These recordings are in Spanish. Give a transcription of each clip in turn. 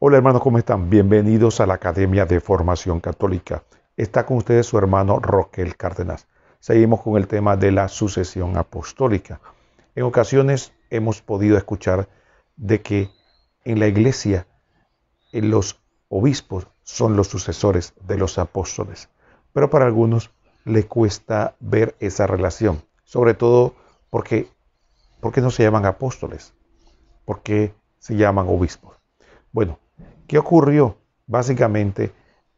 Hola hermanos, ¿cómo están? Bienvenidos a la Academia de Formación Católica. Está con ustedes su hermano Roquel Cárdenas. Seguimos con el tema de la sucesión apostólica. En ocasiones hemos podido escuchar de que en la iglesia eh, los obispos son los sucesores de los apóstoles, pero para algunos le cuesta ver esa relación, sobre todo porque ¿por qué no se llaman apóstoles? porque se llaman obispos? Bueno, ¿Qué ocurrió? Básicamente,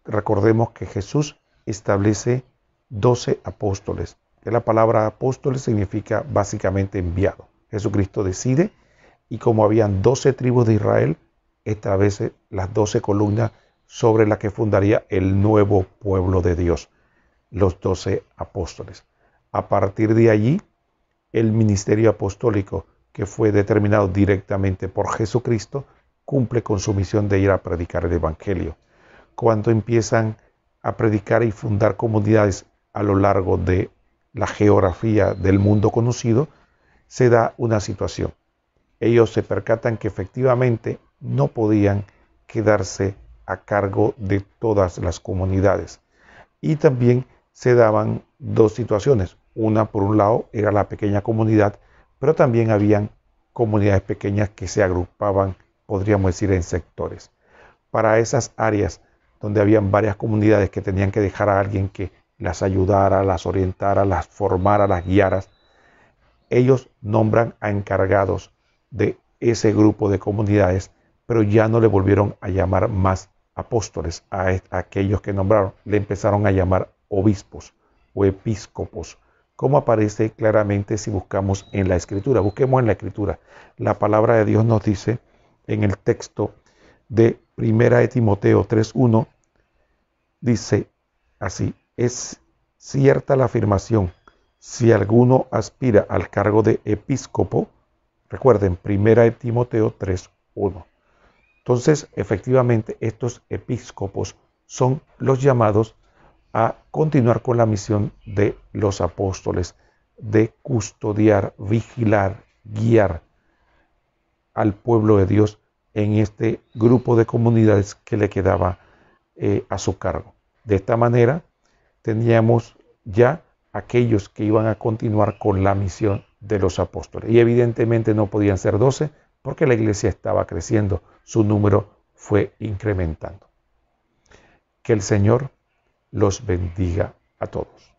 recordemos que Jesús establece 12 apóstoles, que la palabra apóstoles significa básicamente enviado. Jesucristo decide y como habían 12 tribus de Israel, establece las 12 columnas sobre las que fundaría el nuevo pueblo de Dios, los doce apóstoles. A partir de allí, el ministerio apostólico que fue determinado directamente por Jesucristo, cumple con su misión de ir a predicar el Evangelio. Cuando empiezan a predicar y fundar comunidades a lo largo de la geografía del mundo conocido, se da una situación. Ellos se percatan que efectivamente no podían quedarse a cargo de todas las comunidades. Y también se daban dos situaciones. Una, por un lado, era la pequeña comunidad, pero también habían comunidades pequeñas que se agrupaban podríamos decir, en sectores. Para esas áreas donde habían varias comunidades que tenían que dejar a alguien que las ayudara, las orientara, las formara, las guiara, ellos nombran a encargados de ese grupo de comunidades, pero ya no le volvieron a llamar más apóstoles a, a aquellos que nombraron, le empezaron a llamar obispos o episcopos, como aparece claramente si buscamos en la escritura. Busquemos en la escritura. La palabra de Dios nos dice en el texto de Primera de Timoteo 3.1, dice así, es cierta la afirmación, si alguno aspira al cargo de episcopo, recuerden, Primera de Timoteo 3.1. Entonces, efectivamente, estos episcopos son los llamados a continuar con la misión de los apóstoles, de custodiar, vigilar, guiar al pueblo de Dios en este grupo de comunidades que le quedaba eh, a su cargo. De esta manera teníamos ya aquellos que iban a continuar con la misión de los apóstoles. Y evidentemente no podían ser doce porque la iglesia estaba creciendo, su número fue incrementando. Que el Señor los bendiga a todos.